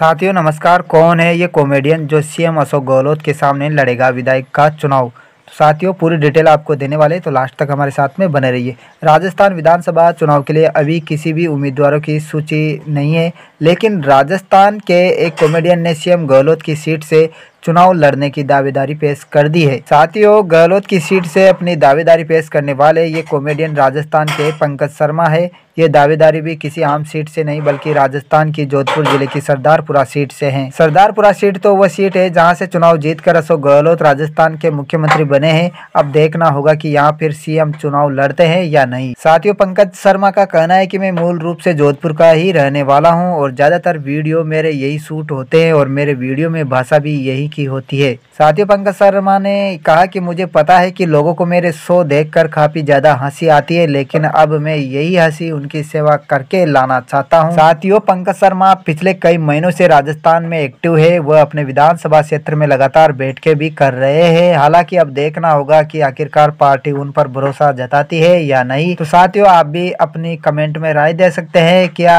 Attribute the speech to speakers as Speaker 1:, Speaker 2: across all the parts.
Speaker 1: साथियों नमस्कार कौन है ये कॉमेडियन जो सीएम अशोक गहलोत के सामने लड़ेगा विधायक का चुनाव तो साथियों पूरी डिटेल आपको देने वाले तो लास्ट तक हमारे साथ में बने रहिए राजस्थान विधानसभा चुनाव के लिए अभी किसी भी उम्मीदवारों की सूची नहीं है लेकिन राजस्थान के एक कॉमेडियन ने सीएम गहलोत की सीट से चुनाव लड़ने की दावेदारी पेश कर दी है साथियों गहलोत की सीट से अपनी दावेदारी पेश करने वाले ये कॉमेडियन राजस्थान के पंकज शर्मा है ये दावेदारी भी किसी आम सीट से नहीं बल्कि राजस्थान की जोधपुर जिले की सरदारपुरा सीट से है सरदारपुरा सीट तो वह सीट है जहां से चुनाव जीतकर अशोक गहलोत राजस्थान के मुख्यमंत्री बने हैं अब देखना होगा कि यहाँ फिर सीएम चुनाव लड़ते हैं या नहीं साथियों पंकज शर्मा का कहना है की मैं मूल रूप से जोधपुर का ही रहने वाला हूँ और और ज़्यादातर वीडियो मेरे यही शूट होते हैं और मेरे वीडियो में भाषा भी यही की होती है साथियों पंकज शर्मा ने कहा कि मुझे पता है कि लोगों को मेरे शो देखकर काफ़ी ज़्यादा हंसी आती है लेकिन अब मैं यही हंसी उनकी सेवा करके लाना चाहता हूँ साथियों पंकज शर्मा पिछले कई महीनों से राजस्थान में एक्टिव है वह अपने विधानसभा क्षेत्र में लगातार बैठकें भी कर रहे हैं हालांकि अब देखना होगा कि आखिरकार पार्टी उन पर भरोसा जताती है या नहीं तो साथियों आप भी अपनी कमेंट में राय दे सकते हैं क्या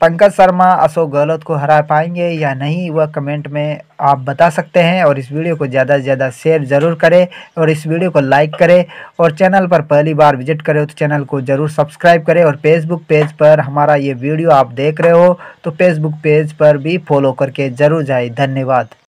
Speaker 1: पंकज शर्मा अशोक गहलोत को हरा पाएंगे या नहीं वह कमेंट में आप बता सकते हैं और इस वीडियो को ज़्यादा से ज़्यादा शेयर ज़रूर करें और इस वीडियो को लाइक करें और चैनल पर पहली बार विजिट करें तो चैनल को ज़रूर सब्सक्राइब करें और फेसबुक पेज पर हमारा ये वीडियो आप देख रहे हो तो फेसबुक पेज पर भी फॉलो करके ज़रूर जाए धन्यवाद